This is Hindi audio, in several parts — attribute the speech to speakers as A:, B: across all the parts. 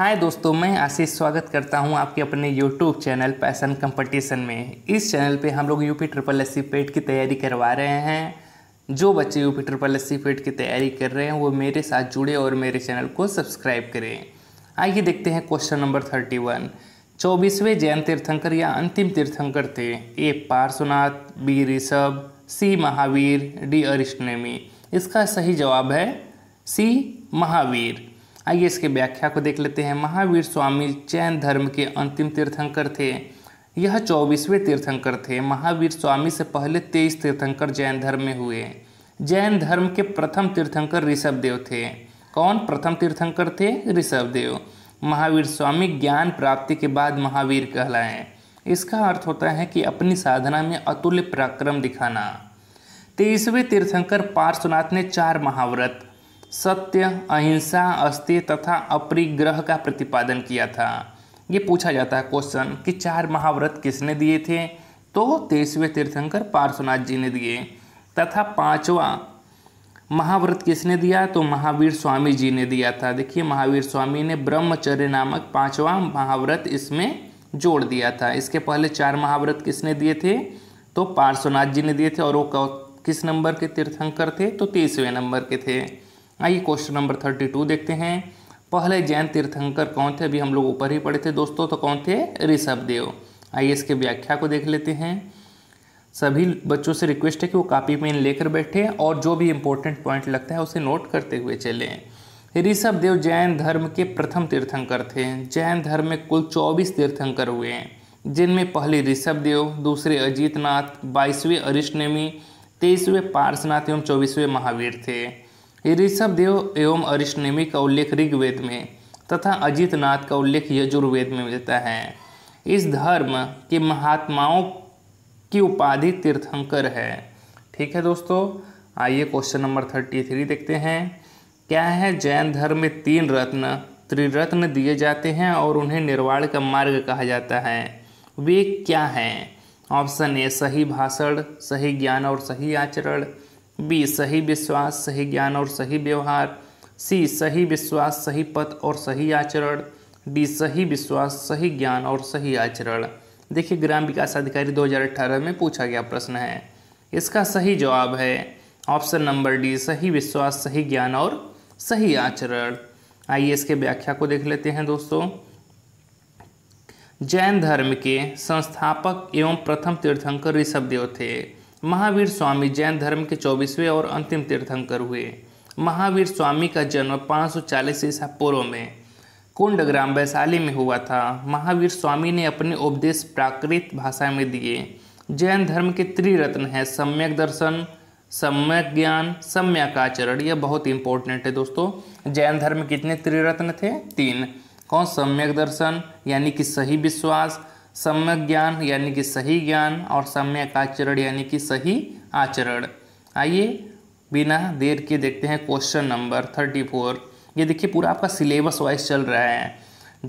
A: हाय दोस्तों मैं आशीष स्वागत करता हूं आपके अपने यूट्यूब चैनल पैसन कंपटीशन में इस चैनल पे हम लोग UP triple S C PET की तैयारी करवा रहे हैं जो बच्चे UP triple S C PET की तैयारी कर रहे हैं वो मेरे साथ जुड़े और मेरे चैनल को सब्सक्राइब करें आइए देखते हैं क्वेश्चन नंबर थर्टी वन चौबीसवें जैन तीर्थंकर या अंतिम तीर्थंकर थे A Parshvanath B Rishabh C Mahavir D Arishtanemi इसका सही जवाब है सी महावीर आइए इसके व्याख्या को देख लेते हैं महावीर स्वामी जैन धर्म के अंतिम तीर्थंकर थे यह चौबीसवें तीर्थंकर थे महावीर स्वामी से पहले तेईस तीर्थंकर जैन धर्म में हुए जैन धर्म के प्रथम तीर्थंकर ऋषभदेव थे कौन प्रथम तीर्थंकर थे ऋषभदेव महावीर स्वामी ज्ञान प्राप्ति के बाद महावीर कहलाएं इसका अर्थ होता है कि अपनी साधना में अतुल्य पराक्रम दिखाना तेईसवें तीर्थंकर पार्श्वनाथ ने चार महाव्रत सत्य अहिंसा अस्थि तथा अपरिग्रह का प्रतिपादन किया था ये पूछा जाता है क्वेश्चन कि चार महाव्रत किसने दिए थे तो तेईसवें तीर्थंकर पार्श्वनाथ जी ने दिए तथा पांचवा महाव्रत किसने दिया तो महावीर स्वामी जी ने दिया था देखिए महावीर स्वामी ने ब्रह्मचर्य नामक पांचवा महाव्रत इसमें जोड़ दिया था इसके पहले चार महाव्रत किसने दिए थे तो पार्श्वनाथ जी ने दिए थे और वो किस नंबर के तीर्थंकर थे तो तीसवें नंबर के थे आइए क्वेश्चन नंबर थर्टी टू देखते हैं पहले जैन तीर्थंकर कौन थे अभी हम लोग ऊपर ही पढ़े थे दोस्तों तो कौन थे ऋषभ देव आइए इसके व्याख्या को देख लेते हैं सभी बच्चों से रिक्वेस्ट है कि वो कापी पेन लेकर बैठे और जो भी इम्पोर्टेंट पॉइंट लगता है उसे नोट करते हुए चलें ऋषभ देव जैन धर्म के प्रथम तीर्थंकर थे जैन धर्म में कुल चौबीस तीर्थंकर हुए हैं जिनमें पहले ऋषभ देव दूसरे अजीतनाथ बाईसवें नेमी तेईसवें पार्सनाथ एवं चौबीसवें महावीर थे ऋषभ देव एवं अरिष्णमी का उल्लेख ऋग्वेद में तथा अजित नाथ का उल्लेख यजुर्वेद में मिलता है इस धर्म के महात्माओं की उपाधि तीर्थंकर है ठीक है दोस्तों आइए क्वेश्चन नंबर थर्टी थ्री देखते हैं क्या है जैन धर्म में तीन रत्न त्रिरत्न दिए जाते हैं और उन्हें निर्वाण का मार्ग कहा जाता है वे क्या हैं ऑप्शन ए सही भाषण सही ज्ञान और सही आचरण बी सही विश्वास सही ज्ञान और सही व्यवहार सी सही विश्वास सही पथ और सही आचरण डी सही विश्वास सही ज्ञान और सही आचरण देखिए ग्राम विकास अधिकारी 2018 में पूछा गया प्रश्न है इसका सही जवाब है ऑप्शन नंबर डी सही विश्वास सही ज्ञान और सही आचरण आइए इसके व्याख्या को देख लेते हैं दोस्तों जैन धर्म के संस्थापक एवं प्रथम तीर्थंकर ऋषभदेव थे महावीर स्वामी जैन धर्म के चौबीसवें और अंतिम तीर्थंकर हुए महावीर स्वामी का जन्म 540 ईसा पूर्व में कुंड ग्राम वैशाली में हुआ था महावीर स्वामी ने अपने उपदेश प्राकृत भाषा में दिए जैन धर्म के त्रिरत्न हैं सम्यक दर्शन सम्यक ज्ञान सम्यक आचरण यह बहुत इंपॉर्टेंट है दोस्तों जैन धर्म कितने त्रिरत्न थे तीन कौन सम्यक दर्शन यानी कि सही विश्वास सम्यक ज्ञान यानी कि सही ज्ञान और सम्यक आचरण यानी कि सही आचरण आइए बिना देर के देखते हैं क्वेश्चन नंबर थर्टी फोर ये देखिए पूरा आपका सिलेबस वाइज चल रहा है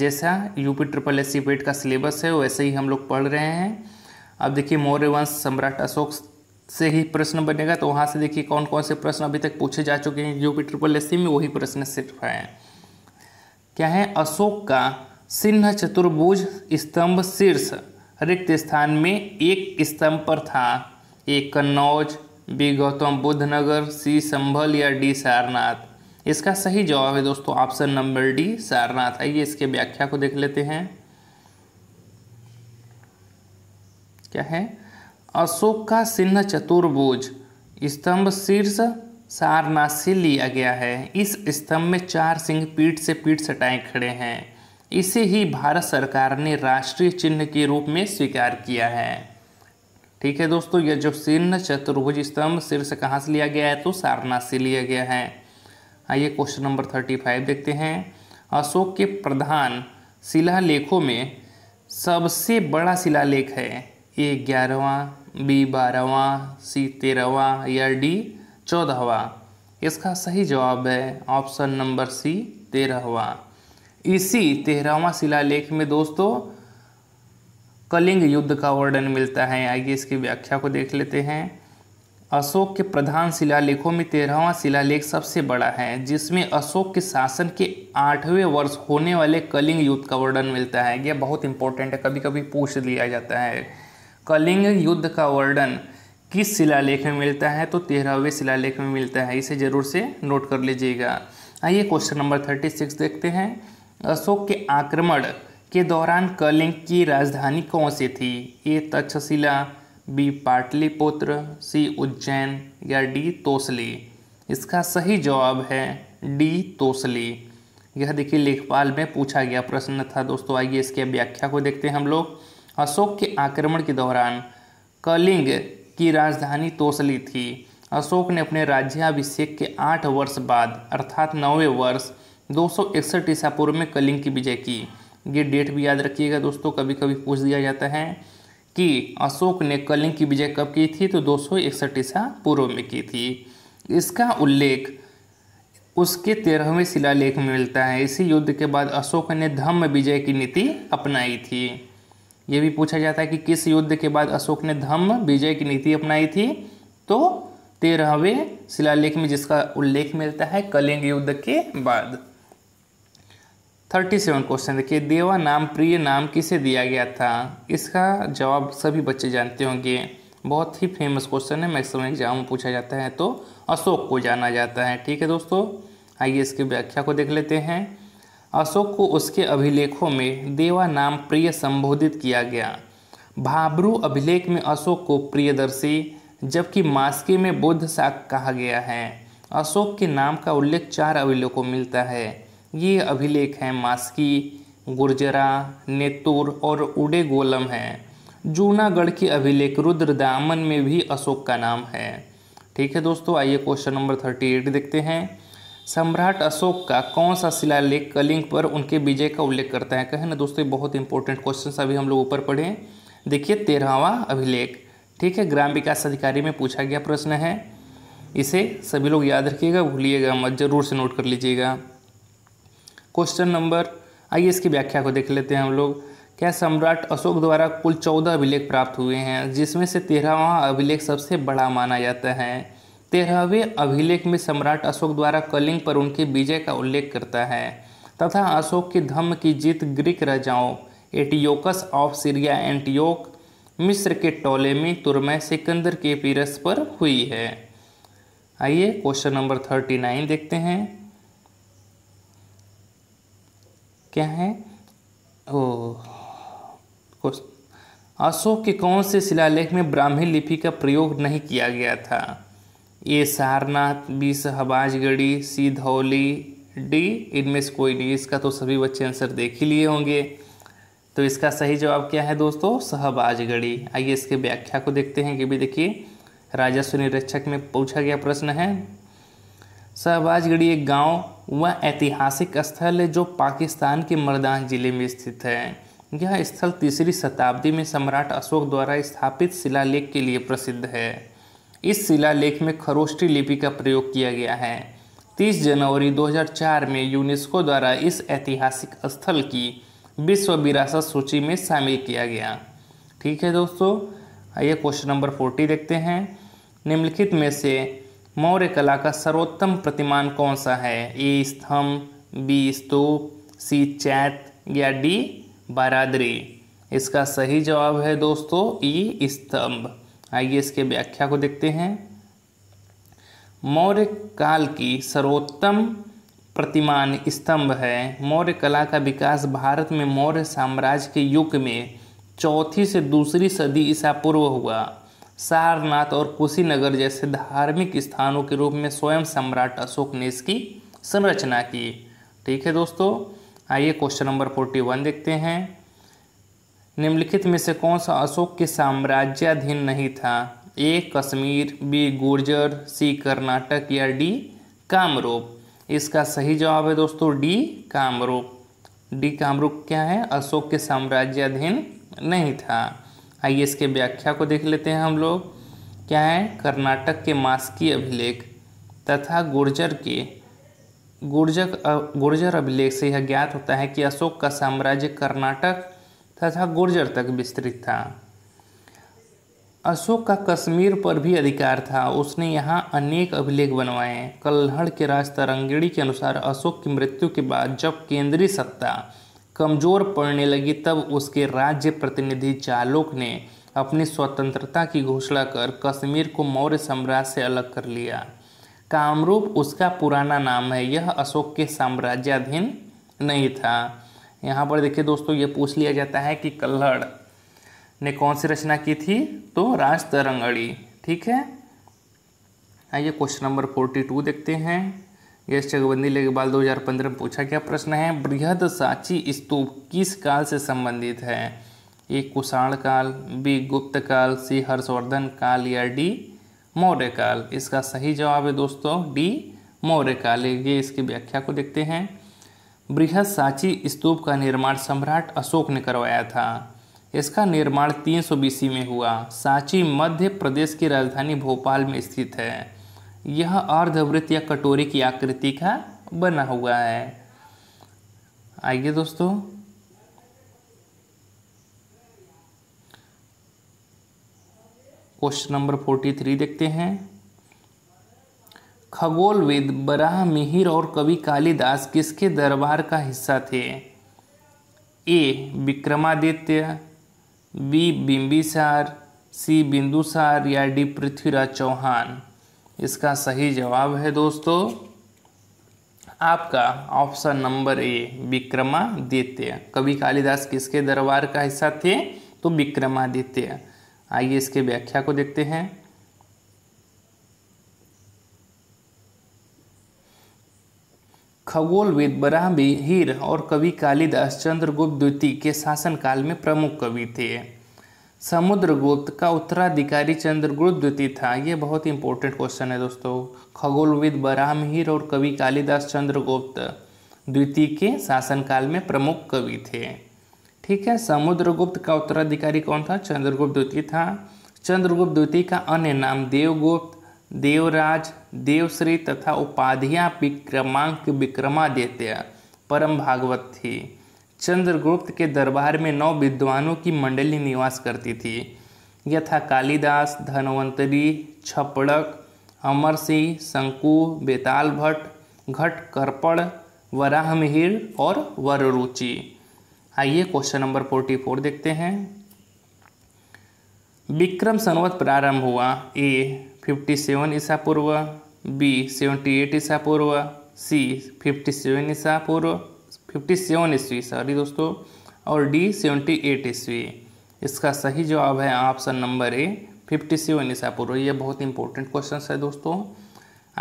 A: जैसा यूपी ट्रिपल एस सी का सिलेबस है वैसे ही हम लोग पढ़ रहे हैं अब देखिए मौर्य वंश सम्राट अशोक से ही प्रश्न बनेगा तो वहाँ से देखिए कौन कौन से प्रश्न अभी तक पूछे जा चुके हैं यूपी ट्रिपल एस में वही प्रश्न सिर्फ है क्या है अशोक का सिन्ह चतुर्भुज स्तंभ शीर्ष रिक्त स्थान में एक स्तंभ पर था एक कन्नौज बी गौतम बुद्ध नगर सी संभल या डी सारनाथ इसका सही जवाब है दोस्तों ऑप्शन नंबर डी सारनाथ आइए इसके व्याख्या को देख लेते हैं क्या है अशोक का सिन्ह चतुर्भुज स्तंभ शीर्ष सारनाथ से लिया गया है इस स्तंभ में चार सिंह पीठ से पीठ सटाए खड़े हैं इसे ही भारत सरकार ने राष्ट्रीय चिन्ह के रूप में स्वीकार किया है ठीक है दोस्तों यह जो चिन्ह चतुर्भुज स्तंभ शीर्ष कहाँ से लिया गया है तो सारनाथ से लिया गया है आइए क्वेश्चन नंबर थर्टी फाइव देखते हैं अशोक के प्रधान शिलालेखों में सबसे बड़ा शिलालेख है ए ग्यारहवा बी बारहवा सी तेरहवा या डी चौदहवा इसका सही जवाब है ऑप्शन नंबर सी तेरहवा इसी तेरहवा शिलालेख में दोस्तों कलिंग युद्ध का वर्णन मिलता है आइए इसकी व्याख्या को देख लेते हैं अशोक के प्रधान शिलालेखों में तेरहवा शिलालेख सबसे बड़ा है जिसमें अशोक के शासन के आठवें वर्ष होने वाले कलिंग युद्ध का वर्णन मिलता है यह बहुत इंपॉर्टेंट है कभी कभी पूछ लिया जाता है कलिंग युद्ध का वर्णन किस शिलालेख में मिलता है तो तेरहवें शिलालेख में मिलता है इसे ज़रूर से नोट कर लीजिएगा आइए क्वेश्चन नंबर थर्टी सिक्स देखते हैं अशोक के आक्रमण के दौरान कलिंग की राजधानी कौन सी थी A Takshashila B Pataliputra C Ujjain या डी तोसली इसका सही जवाब है डी तोसली यह देखिए लेखपाल में पूछा गया प्रश्न था दोस्तों आइए इसके व्याख्या को देखते हैं हम लोग अशोक के आक्रमण के दौरान कलिंग की राजधानी तोसली थी अशोक ने अपने राज्याभिषेक के आठ वर्ष बाद अर्थात नौवें वर्ष दो सौ इकसठ पूर्व में कलिंग की विजय की ये डेट भी याद रखिएगा दोस्तों कभी कभी पूछ दिया जाता है कि अशोक ने कलिंग की विजय कब की थी तो दो सौ इकसठ ईसा पूर्व में की थी इसका उल्लेख उसके तेरहवें शिलालेख में मिलता है इसी युद्ध के बाद अशोक ने धम्म विजय की नीति अपनाई थी ये भी पूछा जाता है कि किस युद्ध के बाद अशोक ने धम्म विजय की नीति अपनाई थी तो तेरहवें शिलालेख में जिसका उल्लेख मिलता है कलिंग युद्ध के बाद थर्टी सेवन क्वेश्चन देखिए देवा नाम प्रिय नाम किसे दिया गया था इसका जवाब सभी बच्चे जानते होंगे बहुत ही फेमस क्वेश्चन है मैक्सिमम एग्जाम में पूछा जाता है तो अशोक को जाना जाता है ठीक है दोस्तों आइए इसकी व्याख्या को देख लेते हैं अशोक को उसके अभिलेखों में देवा नाम प्रिय संबोधित किया गया भाबरू अभिलेख में अशोक को प्रियदर्शी जबकि मास्की में बुद्ध शाक कहा गया है अशोक के नाम का उल्लेख चार अभिलेखों मिलता है ये अभिलेख हैं मास्की गुर्जरा नेतूर और उडे गोलम हैं जूनागढ़ की अभिलेख रुद्र दामन में भी अशोक का नाम है ठीक है दोस्तों आइए क्वेश्चन नंबर थर्टी एट देखते हैं सम्राट अशोक का कौन सा शिलालेख कलिंग पर उनके विजय का उल्लेख करता है कहें ना दोस्तों बहुत इंपॉर्टेंट क्वेश्चन अभी हम लोग ऊपर पढ़े देखिए तेरहवा अभिलेख ठीक है ग्राम विकास अधिकारी में पूछा गया प्रश्न है इसे सभी लोग याद रखिएगा भूलिएगा मत जरूर से नोट कर लीजिएगा क्वेश्चन नंबर आइए इसकी व्याख्या को देख लेते हैं हम लोग क्या सम्राट अशोक द्वारा कुल चौदह अभिलेख प्राप्त हुए हैं जिसमें से तेरहवा अभिलेख सबसे बड़ा माना जाता है तेरहवें अभिलेख में सम्राट अशोक द्वारा कलिंग पर उनके विजय का उल्लेख करता है तथा अशोक की धम्म की जीत ग्रीक राजाओं एटियोकस ऑफ सीरिया एंटियोक मिस्र के टोलेमी तुरमय सिकंदर के पीरस पर हुई है आइए क्वेश्चन नंबर थर्टी नाइन देखते हैं क्या है ओ अशोक के कौन से शिलालेख में ब्राह्मी लिपि का प्रयोग नहीं किया गया था A Sarnath B Shahbazgarhi C Dhauli D इनमें से कोई नहीं इसका तो सभी बच्चे आंसर देख ही लिए होंगे तो इसका सही जवाब क्या है दोस्तों सहबाजगढ़ी आइए इसके व्याख्या को देखते हैं कि भी देखिए राजस्व निरीक्षक में पूछा गया प्रश्न है सहबाजगढ़ी एक गांव वह ऐतिहासिक स्थल है जो पाकिस्तान के मरदान ज़िले में स्थित है यह स्थल तीसरी शताब्दी में सम्राट अशोक द्वारा स्थापित शिलालेख के लिए प्रसिद्ध है इस शिलालेख में खरोष्टी लिपि का प्रयोग किया गया है 30 जनवरी 2004 में यूनेस्को द्वारा इस ऐतिहासिक स्थल की विश्व विरासत सूची में शामिल किया गया ठीक है दोस्तों आइए क्वेश्चन नंबर फोर्टी देखते हैं निम्नलिखित में से मौर्य कला का सर्वोत्तम प्रतिमान कौन सा है ए स्तंभ बी स्तूप सी चैत या डी बारादरी इसका सही जवाब है दोस्तों ई स्तंभ आइए इसके व्याख्या को देखते हैं मौर्य काल की सर्वोत्तम प्रतिमान स्तंभ है मौर्य कला का विकास भारत में मौर्य साम्राज्य के युग में चौथी से दूसरी सदी ईसा पूर्व हुआ सारनाथ और कुशीनगर जैसे धार्मिक स्थानों के रूप में स्वयं सम्राट अशोक ने इसकी संरचना की ठीक है दोस्तों आइए क्वेश्चन नंबर फोर्टी वन देखते हैं निम्नलिखित में से कौन सा अशोक के साम्राज्याधीन नहीं था A Kashmir B Gurjar C Karnataka या डी कामरूप इसका सही जवाब है दोस्तों डी कामरूप डी कामरूप क्या है अशोक के साम्राज्याधीन नहीं था आइए इसके व्याख्या को देख लेते हैं हम लोग क्या है कर्नाटक के मास्की अभिलेख तथा गुर्जर के गुर्जर गुर्जर अभिलेख से यह ज्ञात होता है कि अशोक का साम्राज्य कर्नाटक तथा गुर्जर तक विस्तृत था अशोक का कश्मीर पर भी अधिकार था उसने यहाँ अनेक अभिलेख बनवाए कल्हड़ के राज तरंगेड़ी के अनुसार अशोक की मृत्यु के बाद जब केंद्रीय सत्ता कमज़ोर पड़ने लगी तब उसके राज्य प्रतिनिधि चालोक ने अपनी स्वतंत्रता की घोषणा कर कश्मीर को मौर्य साम्राज्य से अलग कर लिया कामरूप उसका पुराना नाम है यह अशोक के साम्राज्याधीन नहीं था यहाँ पर देखिए दोस्तों ये पूछ लिया जाता है कि कल्हड़ ने कौन सी रचना की थी तो राज तरंगड़ी ठीक है आइए क्वेश्चन नंबर फोर्टी टू देखते हैं गैस चकबंदी लेखपाल 2015 में पूछा गया प्रश्न है बृहद साची स्तूप किस काल से संबंधित है ए कुषाण काल बी गुप्त काल सी हर्षवर्धन काल या डी मौर्य काल इसका सही जवाब है दोस्तों डी मौर्य काल ये इसकी व्याख्या को देखते हैं बृहद साची स्तूप का निर्माण सम्राट अशोक ने करवाया था इसका निर्माण 300 बीसी में हुआ सांची मध्य प्रदेश की राजधानी भोपाल में स्थित है यह अर्धवृत्त या कटोरी की आकृति का बना हुआ है आइए दोस्तों क्वेश्चन नंबर फोर्टी थ्री देखते हैं खगोलविद बराह मिहिर और कवि कालिदास किसके दरबार का हिस्सा थे A Vikramaditya B Bimbisara C Bindusara या डी पृथ्वीराज चौहान इसका सही जवाब है दोस्तों आपका ऑप्शन नंबर ए विक्रमादित्य कवि कालिदास किसके दरबार का हिस्सा थे तो विक्रमादित्य आइए इसके व्याख्या को देखते हैं खगोलविद हीर और कवि कालिदास चंद्रगुप्त द्वितीय के शासनकाल में प्रमुख कवि थे समुद्रगुप्त का उत्तराधिकारी चंद्रगुप्त द्वितीय था ये बहुत इंपॉर्टेंट क्वेश्चन है दोस्तों खगोलविद बराहमिर और कवि कालिदास चंद्रगुप्त द्वितीय के शासनकाल में प्रमुख कवि थे ठीक है समुद्रगुप्त का उत्तराधिकारी कौन था चंद्रगुप्त द्वितीय था चंद्रगुप्त द्वितीय का अन्य नाम देवगुप्त देवराज देवश्री तथा उपाधियां विक्रमांक विक्रमादित्य परम भागवत थी चंद्रगुप्त के दरबार में नौ विद्वानों की मंडली निवास करती थी यथा कालिदास धनवंतरी छपड़क अमर सिंह शंकु बेताल भट्ट घट करपड़ वराह मिहिर और वररुचि आइए क्वेश्चन नंबर फोर्टी फोर देखते हैं विक्रम संवत प्रारंभ हुआ ए फिफ्टी सेवन ईसा पूर्व बी सेवेंटी एट ईसा पूर्व सी फिफ्टी सेवन ईसा पूर्व फिफ्टी सेवन ईस्वी सॉरी दोस्तों और डी सेवेंटी एट ईस्वी इसका सही जवाब है option number A fifty seven ईसा पूर्व ये बहुत इंपॉर्टेंट क्वेश्चन है दोस्तों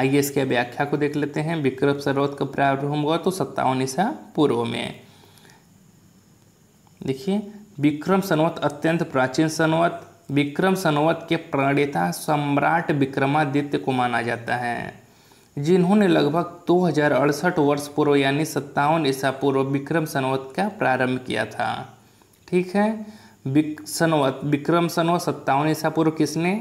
A: आइए इसके व्याख्या को देख लेते हैं विक्रम सर्वत का प्रारंभ हुआ तो सत्तावन ईसा पूर्व में देखिए विक्रम सनवत अत्यंत प्राचीन सनवत विक्रम सनवत के प्रणेता सम्राट विक्रमादित्य को माना जाता है जिन्होंने लगभग दो हजार अड़सठ वर्ष पूर्व यानी सत्तावन ईसा पूर्व विक्रम सनवत का प्रारंभ किया था ठीक है विक सनवत विक्रम सनवत सत्तावन ईसा पूर्व किसने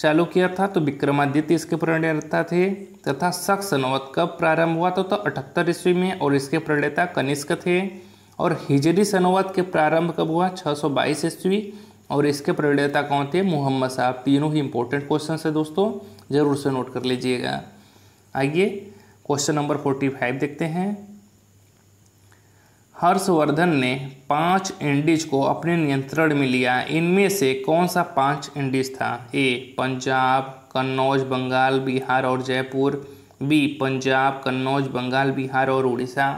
A: चालू किया था तो विक्रमादित्य इसके प्रणेता थे तथा शक सनवत कब प्रारंभ हुआ था तो अठहत्तर ईस्वी में और इसके प्रणेता कनिष्क थे और हिजरी सनवत के प्रारंभ कब हुआ 622 ईस्वी और इसके प्रणेता कौन थे मोहम्मद साहब तीनों ही इंपॉर्टेंट क्वेश्चन है दोस्तों ज़रूर से नोट कर लीजिएगा आइए क्वेश्चन नंबर फोर्टी फाइव देखते हैं हर्षवर्धन ने पांच इंडीज को अपने नियंत्रण में लिया इनमें से कौन सा पांच इंडीज था ए पंजाब कन्नौज बंगाल बिहार और जयपुर बी पंजाब कन्नौज बंगाल बिहार और उड़ीसा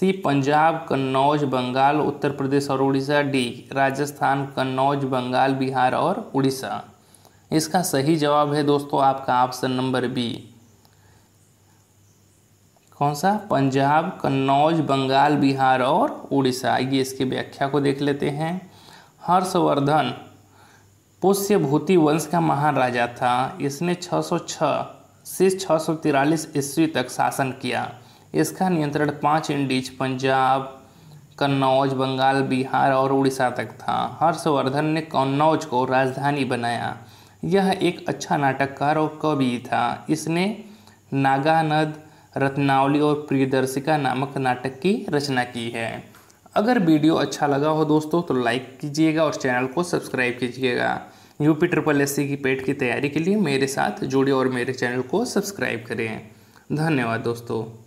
A: सी पंजाब कन्नौज बंगाल उत्तर प्रदेश और उड़ीसा डी राजस्थान कन्नौज बंगाल बिहार और उड़ीसा इसका सही जवाब है दोस्तों आपका ऑप्शन नंबर बी कौन सा पंजाब कन्नौज बंगाल बिहार और उड़ीसा आइए इसकी व्याख्या को देख लेते हैं हर्षवर्धन पुष्यभूति वंश का महाराजा था इसने 606 से छः ईस्वी तक शासन किया इसका नियंत्रण पांच इंडीज पंजाब कन्नौज बंगाल बिहार और उड़ीसा तक था हर्षवर्धन ने कन्नौज को राजधानी बनाया यह एक अच्छा नाटककार और कवि था इसने नागानद रत्नावली और प्रियदर्शिका नामक नाटक की रचना की है अगर वीडियो अच्छा लगा हो दोस्तों तो लाइक कीजिएगा और चैनल को सब्सक्राइब कीजिएगा यूपी ट्रिपल एस की पेट की तैयारी के लिए मेरे साथ जुड़े और मेरे चैनल को सब्सक्राइब करें धन्यवाद दोस्तों